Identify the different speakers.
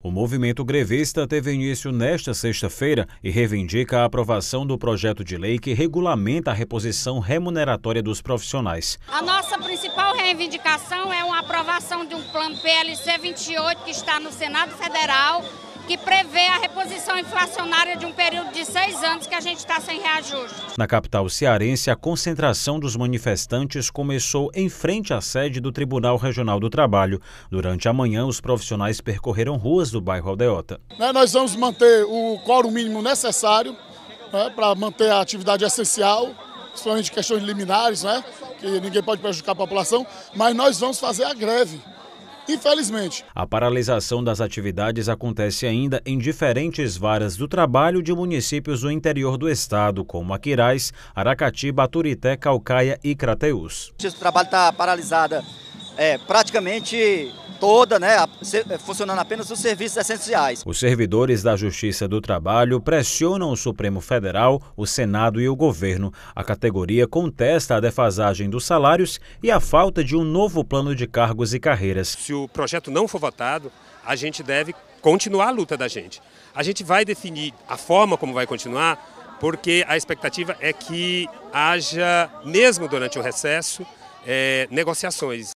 Speaker 1: O movimento grevista teve início nesta sexta-feira e reivindica a aprovação do projeto de lei que regulamenta a reposição remuneratória dos profissionais.
Speaker 2: A nossa principal reivindicação é uma aprovação de um plano PLC 28 que está no Senado Federal que prevê a reposição inflacionária de um período de seis anos que a gente está sem reajuste.
Speaker 1: Na capital cearense, a concentração dos manifestantes começou em frente à sede do Tribunal Regional do Trabalho. Durante a manhã, os profissionais percorreram ruas do bairro Aldeota.
Speaker 3: Né, nós vamos manter o quórum mínimo necessário né, para manter a atividade essencial, principalmente questões liminares, né, que ninguém pode prejudicar a população, mas nós vamos fazer a greve infelizmente.
Speaker 1: A paralisação das atividades acontece ainda em diferentes varas do trabalho de municípios do interior do estado, como Aquirais, Aracati, Baturité, Calcaia e Crateús.
Speaker 2: O trabalho está paralisado é, praticamente toda, né, é, funcionando apenas os serviços essenciais.
Speaker 1: Os servidores da Justiça do Trabalho pressionam o Supremo Federal, o Senado e o governo. A categoria contesta a defasagem dos salários e a falta de um novo plano de cargos e carreiras. Se o projeto não for votado, a gente deve continuar a luta da gente. A gente vai definir a forma como vai continuar, porque a expectativa é que haja, mesmo durante o recesso, é, negociações.